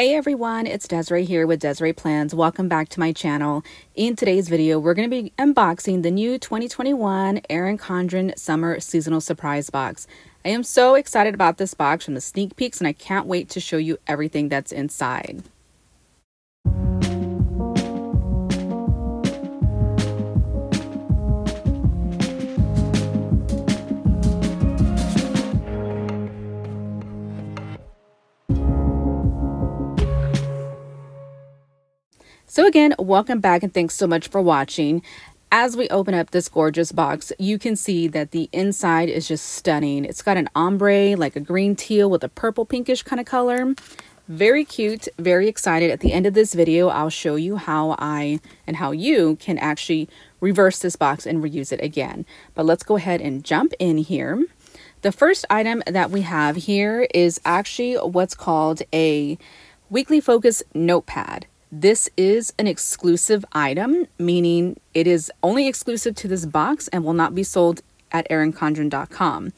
Hey everyone, it's Desiree here with Desiree Plans. Welcome back to my channel. In today's video, we're going to be unboxing the new 2021 Erin Condren Summer Seasonal Surprise Box. I am so excited about this box from the sneak peeks and I can't wait to show you everything that's inside. So again, welcome back and thanks so much for watching. As we open up this gorgeous box, you can see that the inside is just stunning. It's got an ombre, like a green teal with a purple pinkish kind of color. Very cute, very excited. At the end of this video, I'll show you how I and how you can actually reverse this box and reuse it again. But let's go ahead and jump in here. The first item that we have here is actually what's called a weekly focus notepad. This is an exclusive item, meaning it is only exclusive to this box and will not be sold at erinchondren.com.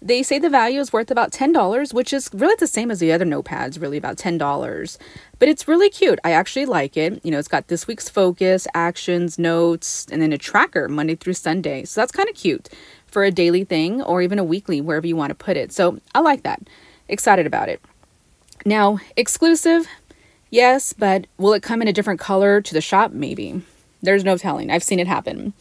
They say the value is worth about $10, which is really the same as the other notepads, really about $10. But it's really cute. I actually like it. You know, it's got this week's focus, actions, notes, and then a tracker Monday through Sunday. So that's kind of cute for a daily thing or even a weekly, wherever you want to put it. So I like that. Excited about it. Now, exclusive Yes, but will it come in a different color to the shop? Maybe. There's no telling. I've seen it happen.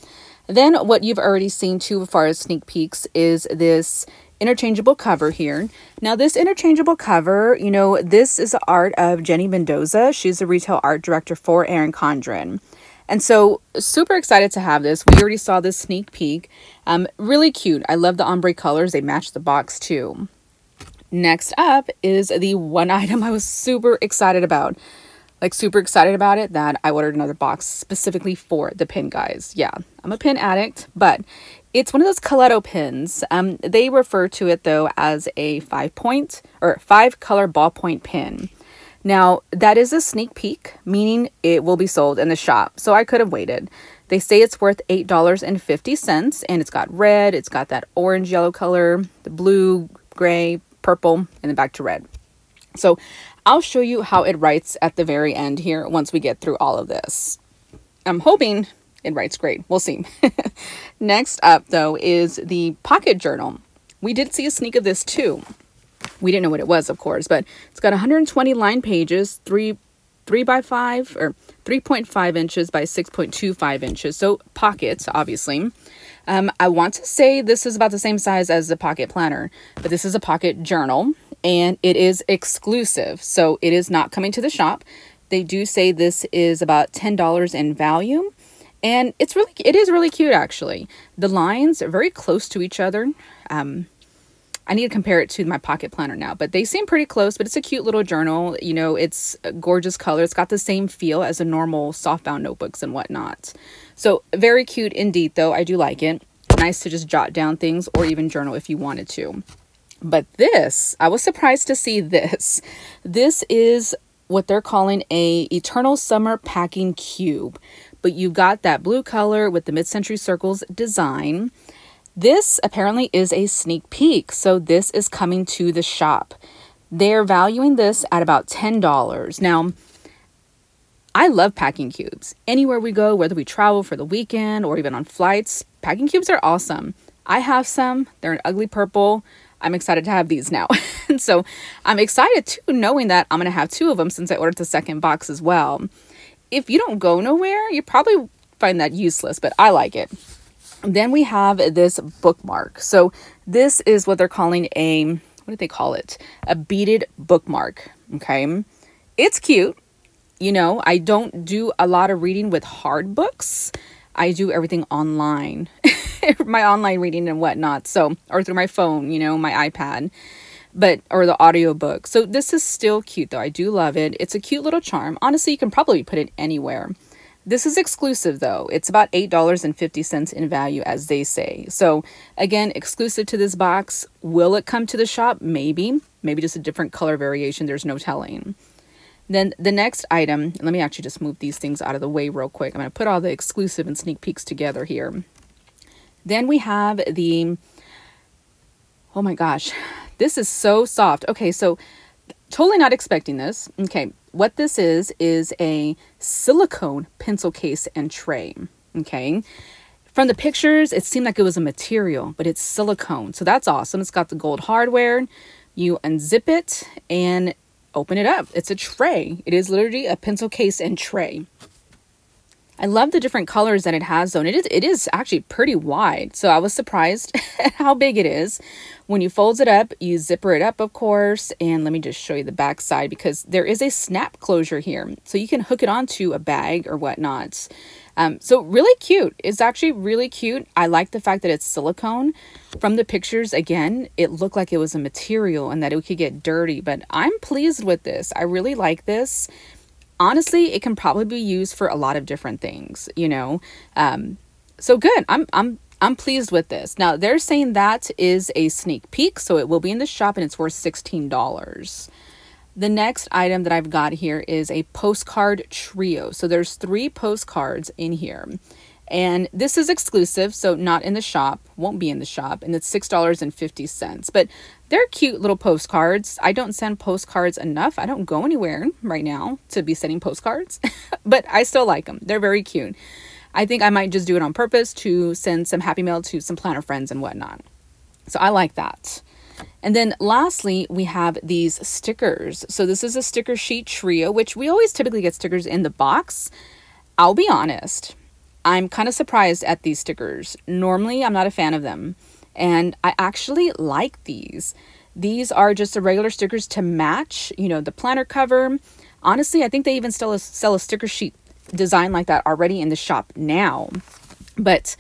Then, what you've already seen too, far as sneak peeks, is this interchangeable cover here. Now, this interchangeable cover, you know, this is the art of Jenny Mendoza. She's the retail art director for Erin Condren. And so, super excited to have this. We already saw this sneak peek. Um, really cute. I love the ombre colors, they match the box too. Next up is the one item I was super excited about. Like, super excited about it that I ordered another box specifically for the pin guys. Yeah, I'm a pin addict, but it's one of those Coletto pins. Um, they refer to it though as a five point or five color ballpoint pin. Now, that is a sneak peek, meaning it will be sold in the shop, so I could have waited. They say it's worth $8.50, and it's got red, it's got that orange yellow color, the blue, gray, purple, and then back to red. So I'll show you how it writes at the very end here once we get through all of this. I'm hoping it writes great. We'll see. Next up, though, is the pocket journal. We did see a sneak of this too. We didn't know what it was, of course, but it's got 120 line pages, three 3 by 5 or 3.5 inches by 6.25 inches. So pockets, obviously. Um, I want to say this is about the same size as the pocket planner, but this is a pocket journal and it is exclusive. So it is not coming to the shop. They do say this is about $10 in value and it's really, it is really cute actually. The lines are very close to each other. Um, I need to compare it to my pocket planner now, but they seem pretty close, but it's a cute little journal. You know, it's gorgeous color. It's got the same feel as the normal softbound notebooks and whatnot. So very cute indeed, though. I do like it. Nice to just jot down things or even journal if you wanted to. But this, I was surprised to see this. This is what they're calling a Eternal Summer Packing Cube. But you got that blue color with the mid-century circles design. This apparently is a sneak peek, so this is coming to the shop. They're valuing this at about $10. Now, I love packing cubes. Anywhere we go, whether we travel for the weekend or even on flights, packing cubes are awesome. I have some, they're an ugly purple. I'm excited to have these now. so I'm excited too, knowing that I'm gonna have two of them since I ordered the second box as well. If you don't go nowhere, you probably find that useless, but I like it. Then we have this bookmark. So this is what they're calling a, what do they call it? A beaded bookmark, okay? It's cute. You know, I don't do a lot of reading with hard books. I do everything online, my online reading and whatnot. So, or through my phone, you know, my iPad but or the audiobook. So this is still cute though. I do love it. It's a cute little charm. Honestly, you can probably put it anywhere. This is exclusive though. It's about $8.50 in value as they say. So again, exclusive to this box. Will it come to the shop? Maybe. Maybe just a different color variation. There's no telling. Then the next item, let me actually just move these things out of the way real quick. I'm going to put all the exclusive and sneak peeks together here. Then we have the, oh my gosh, this is so soft. Okay, so totally not expecting this. Okay, what this is is a silicone pencil case and tray. Okay, from the pictures, it seemed like it was a material, but it's silicone. So that's awesome. It's got the gold hardware. You unzip it and open it up. It's a tray. It is literally a pencil case and tray. I love the different colors that it has though. And it is, it is actually pretty wide. So I was surprised at how big it is. When you fold it up, you zipper it up, of course. And let me just show you the back side because there is a snap closure here. So you can hook it onto a bag or whatnot. Um, so really cute. It's actually really cute. I like the fact that it's silicone. From the pictures, again, it looked like it was a material and that it could get dirty. But I'm pleased with this. I really like this honestly, it can probably be used for a lot of different things, you know. Um, so good. I'm I'm I'm pleased with this. Now they're saying that is a sneak peek, so it will be in the shop and it's worth sixteen dollars. The next item that I've got here is a postcard trio. So there's three postcards in here. And this is exclusive, so not in the shop, won't be in the shop, and it's $6.50. But they're cute little postcards. I don't send postcards enough. I don't go anywhere right now to be sending postcards, but I still like them. They're very cute. I think I might just do it on purpose to send some happy mail to some planner friends and whatnot. So I like that. And then lastly, we have these stickers. So this is a sticker sheet trio, which we always typically get stickers in the box. I'll be honest, I'm kind of surprised at these stickers. Normally, I'm not a fan of them. And I actually like these. These are just the regular stickers to match, you know, the planner cover. Honestly, I think they even still sell a sticker sheet design like that already in the shop now. But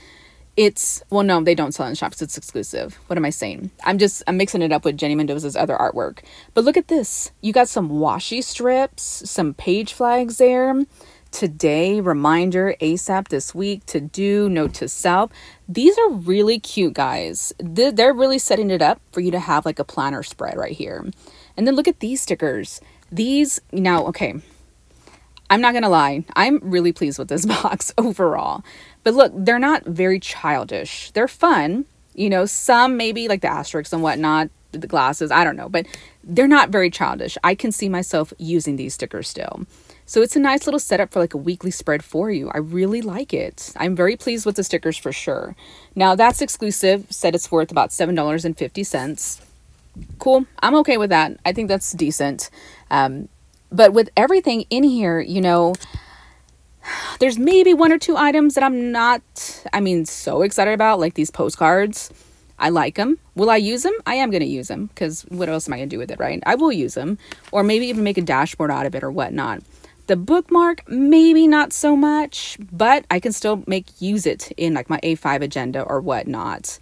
it's well no they don't sell in shops it's exclusive what am i saying i'm just i'm mixing it up with jenny mendoza's other artwork but look at this you got some washi strips some page flags there today, reminder, ASAP this week, to do, note to self. These are really cute, guys. They're really setting it up for you to have like a planner spread right here. And then look at these stickers. These, now, okay, I'm not gonna lie, I'm really pleased with this box overall. But look, they're not very childish. They're fun. You know, some maybe like the asterisks and whatnot, the glasses, I don't know, but they're not very childish. I can see myself using these stickers still. So it's a nice little setup for like a weekly spread for you. I really like it. I'm very pleased with the stickers for sure. Now that's exclusive, said it's worth about $7.50. Cool. I'm okay with that. I think that's decent. Um, but with everything in here, you know, there's maybe one or two items that I'm not, I mean, so excited about, like these postcards. I like them. Will I use them? I am going to use them because what else am I going to do with it, right? I will use them or maybe even make a dashboard out of it or whatnot. The bookmark, maybe not so much, but I can still make use it in like my A5 agenda or whatnot.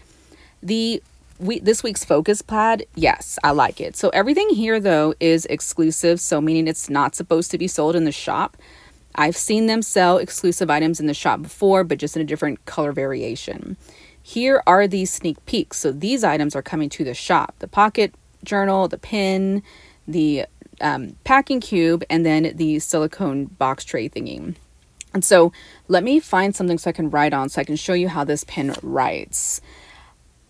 The we, this week's focus pad, yes, I like it. So everything here though is exclusive, so meaning it's not supposed to be sold in the shop. I've seen them sell exclusive items in the shop before, but just in a different color variation. Here are these sneak peeks. So these items are coming to the shop. The pocket journal, the pin, the um, packing cube and then the silicone box tray thingy. And so let me find something so I can write on so I can show you how this pen writes.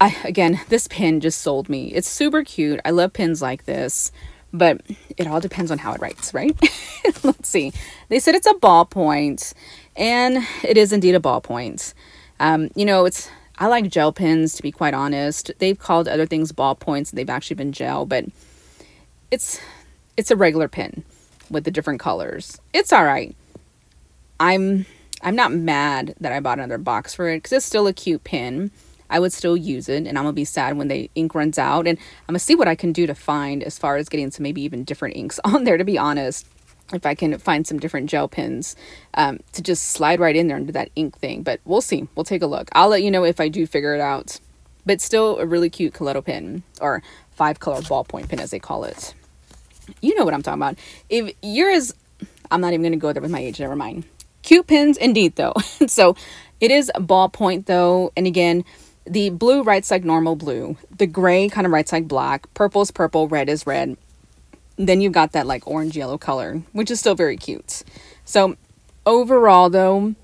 I, again, this pen just sold me. It's super cute. I love pins like this, but it all depends on how it writes, right? Let's see. They said it's a ballpoint, and it is indeed a ballpoint. Um, you know, it's I like gel pins to be quite honest. They've called other things ballpoints. They've actually been gel, but it's it's a regular pin with the different colors. It's all right. I'm I'm not mad that I bought another box for it because it's still a cute pin. I would still use it, and I'm gonna be sad when the ink runs out. And I'm gonna see what I can do to find as far as getting some maybe even different inks on there. To be honest, if I can find some different gel pens um, to just slide right in there and do that ink thing. But we'll see. We'll take a look. I'll let you know if I do figure it out. But still, a really cute Coletto pin or five color ballpoint pin as they call it. You know what I'm talking about. If you're as, I'm not even going to go there with my age, never mind. Cute pins indeed, though. so it is ballpoint, though. And again, the blue writes like normal blue, the gray kind of writes like black, purple is purple, red is red. Then you've got that like orange yellow color, which is still very cute. So overall, though,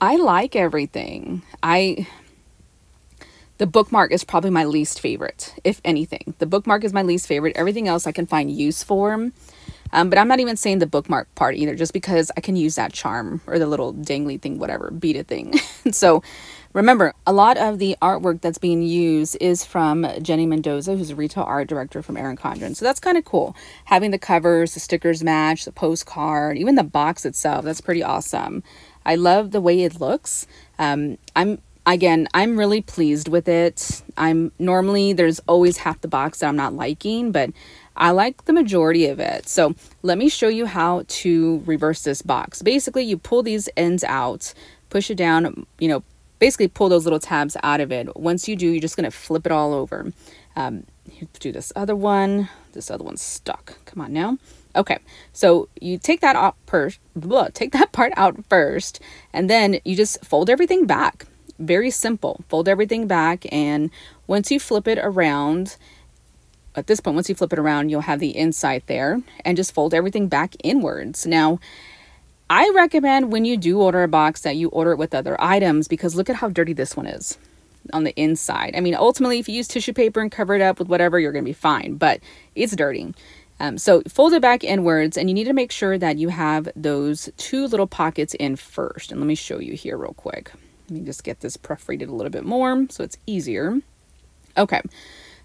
I like everything. I the bookmark is probably my least favorite, if anything. The bookmark is my least favorite. Everything else I can find use for. Um, but I'm not even saying the bookmark part either, just because I can use that charm or the little dangly thing, whatever, beta thing. so remember, a lot of the artwork that's being used is from Jenny Mendoza, who's a retail art director from Erin Condren. So that's kind of cool. Having the covers, the stickers match, the postcard, even the box itself, that's pretty awesome. I love the way it looks. Um, I'm again, I'm really pleased with it. I'm normally there's always half the box that I'm not liking, but I like the majority of it. So let me show you how to reverse this box. Basically, you pull these ends out, push it down, you know, basically pull those little tabs out of it. Once you do, you're just gonna flip it all over. Um, do this other one. This other one's stuck. Come on now. Okay, so you take that off first. Take that part out first, and then you just fold everything back very simple. Fold everything back, and once you flip it around, at this point, once you flip it around, you'll have the inside there, and just fold everything back inwards. Now, I recommend when you do order a box that you order it with other items because look at how dirty this one is on the inside. I mean, ultimately, if you use tissue paper and cover it up with whatever, you're going to be fine, but it's dirty. Um, so fold it back inwards and you need to make sure that you have those two little pockets in first. And let me show you here real quick. Let me just get this perforated a little bit more so it's easier. Okay,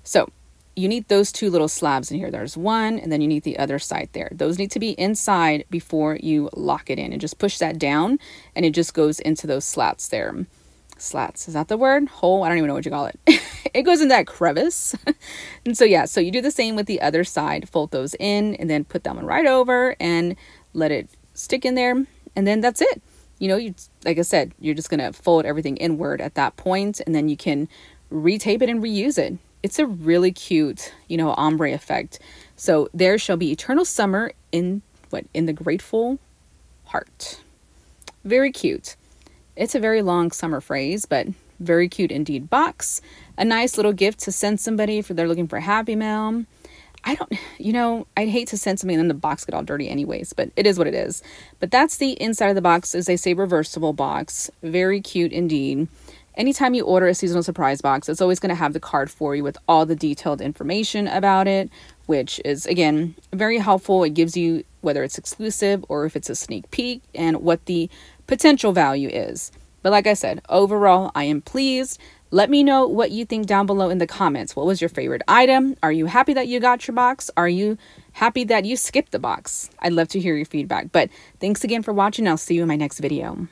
so you need those two little slabs in here. There's one, and then you need the other side there. Those need to be inside before you lock it in. And just push that down, and it just goes into those slats there. Slats, is that the word? Hole? I don't even know what you call it. it goes in that crevice. and so, yeah, so you do the same with the other side. Fold those in, and then put that one right over, and let it stick in there. And then that's it you know, you like I said, you're just going to fold everything inward at that point and then you can retape it and reuse it. It's a really cute, you know, ombre effect. So there shall be eternal summer in what in the grateful heart. Very cute. It's a very long summer phrase, but very cute indeed box. A nice little gift to send somebody if they're looking for happy mail. I don't, you know, I'd hate to send something and then the box get all dirty anyways, but it is what it is. But that's the inside of the box as they say reversible box. Very cute indeed. Anytime you order a seasonal surprise box, it's always going to have the card for you with all the detailed information about it, which is again very helpful. It gives you whether it's exclusive or if it's a sneak peek and what the potential value is. But like I said, overall, I am pleased. Let me know what you think down below in the comments. What was your favorite item? Are you happy that you got your box? Are you happy that you skipped the box? I'd love to hear your feedback. But thanks again for watching. I'll see you in my next video.